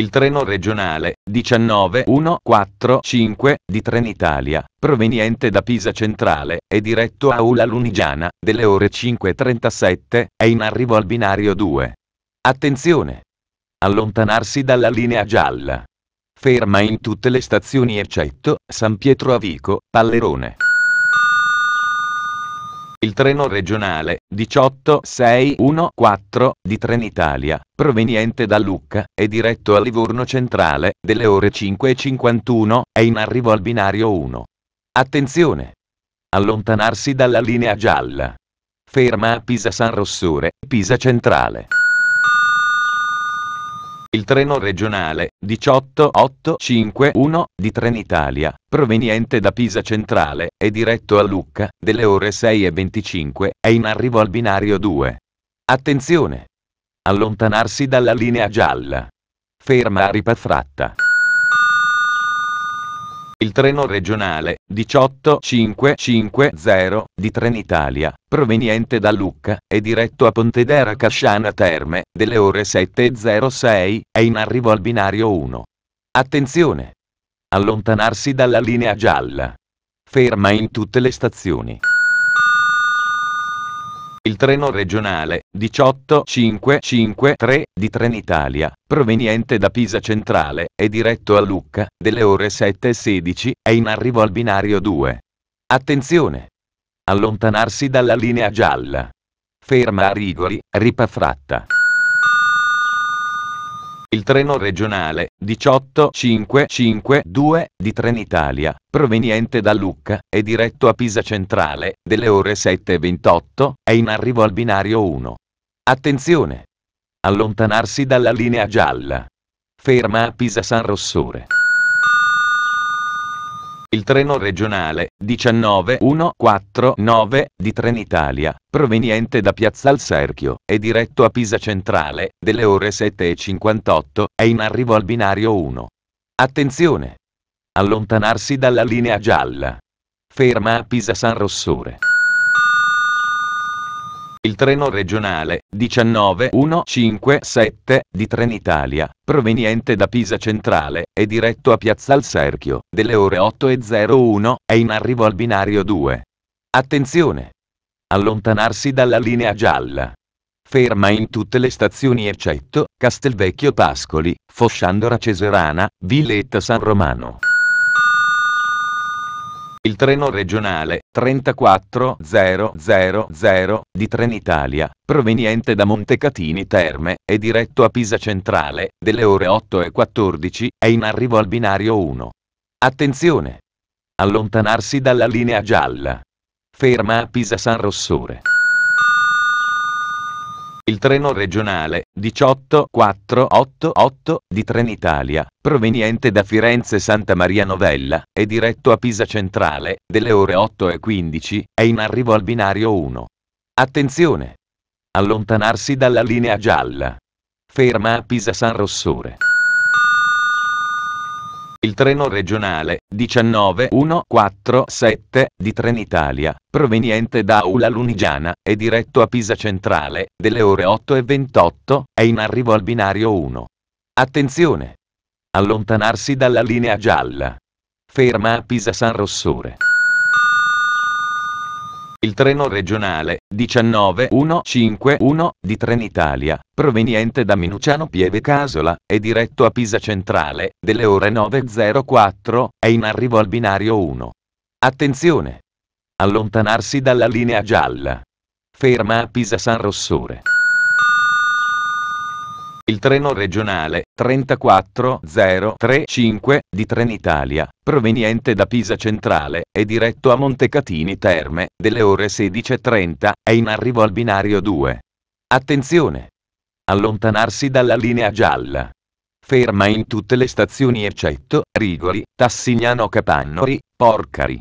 Il treno regionale 19145 di Trenitalia, proveniente da Pisa Centrale è diretto a Ula Lunigiana, delle ore 5.37, è in arrivo al binario 2. Attenzione! Allontanarsi dalla linea gialla. Ferma in tutte le stazioni eccetto San Pietro Avico, Pallerone. Il treno regionale 18614 di Trenitalia, proveniente da Lucca è diretto a Livorno Centrale, delle ore 5.51, è in arrivo al binario 1. Attenzione! Allontanarsi dalla linea gialla. Ferma a Pisa San Rossore, Pisa Centrale il treno regionale 18851 di Trenitalia, proveniente da Pisa Centrale è diretto a Lucca, delle ore 6.25, è in arrivo al binario 2. Attenzione! Allontanarsi dalla linea gialla. Ferma a ripafratta il treno regionale 18550 di Trenitalia, proveniente da Lucca, è diretto a Pontedera Casciana Terme, delle ore 7.06, è in arrivo al binario 1. Attenzione! Allontanarsi dalla linea gialla. Ferma in tutte le stazioni il treno regionale 18553 di Trenitalia, proveniente da Pisa Centrale è diretto a Lucca, delle ore 7.16, è in arrivo al binario 2. Attenzione! Allontanarsi dalla linea gialla. Ferma a Rigori, Ripafratta. Il treno regionale 18552 di Trenitalia, proveniente da Lucca, è diretto a Pisa Centrale, delle ore 7.28, è in arrivo al binario 1. Attenzione! Allontanarsi dalla linea gialla. Ferma a Pisa San Rossore. Il treno regionale 19149 di Trenitalia, proveniente da Piazza Al Serchio è diretto a Pisa Centrale, delle ore 7.58, è in arrivo al binario 1. Attenzione! Allontanarsi dalla linea gialla. Ferma a Pisa San Rossore. Il treno regionale 19157 di Trenitalia, proveniente da Pisa Centrale, è diretto a Piazza Al Serchio, delle ore 8.01, è in arrivo al binario 2. Attenzione! Allontanarsi dalla linea gialla. Ferma in tutte le stazioni eccetto Castelvecchio Pascoli, Fosciandora Cesarana, Villetta San Romano. Il treno regionale 34000 di Trenitalia, proveniente da Montecatini Terme, è diretto a Pisa Centrale, delle ore 8 e 14, è in arrivo al binario 1. Attenzione! Allontanarsi dalla linea gialla. Ferma a Pisa San Rossore. Il treno regionale 18488 di Trenitalia, proveniente da Firenze Santa Maria Novella, è diretto a Pisa Centrale, delle ore 8 e 15, è in arrivo al binario 1. Attenzione! Allontanarsi dalla linea gialla. Ferma a Pisa San Rossore. Il treno regionale 19147 di Trenitalia, proveniente da Aula Lunigiana è diretto a Pisa Centrale, delle ore 8 e 28, è in arrivo al binario 1. Attenzione! Allontanarsi dalla linea gialla. Ferma a Pisa San Rossore il treno regionale 19151 di Trenitalia, proveniente da Minuciano Pieve Casola, è diretto a Pisa Centrale, delle ore 9.04, è in arrivo al binario 1. Attenzione! Allontanarsi dalla linea gialla. Ferma a Pisa San Rossore. Il treno regionale 34035 di Trenitalia, proveniente da Pisa Centrale, è diretto a Montecatini Terme, delle ore 16.30, è in arrivo al binario 2. Attenzione! Allontanarsi dalla linea gialla. Ferma in tutte le stazioni eccetto Rigoli, Tassignano Capannori, Porcari,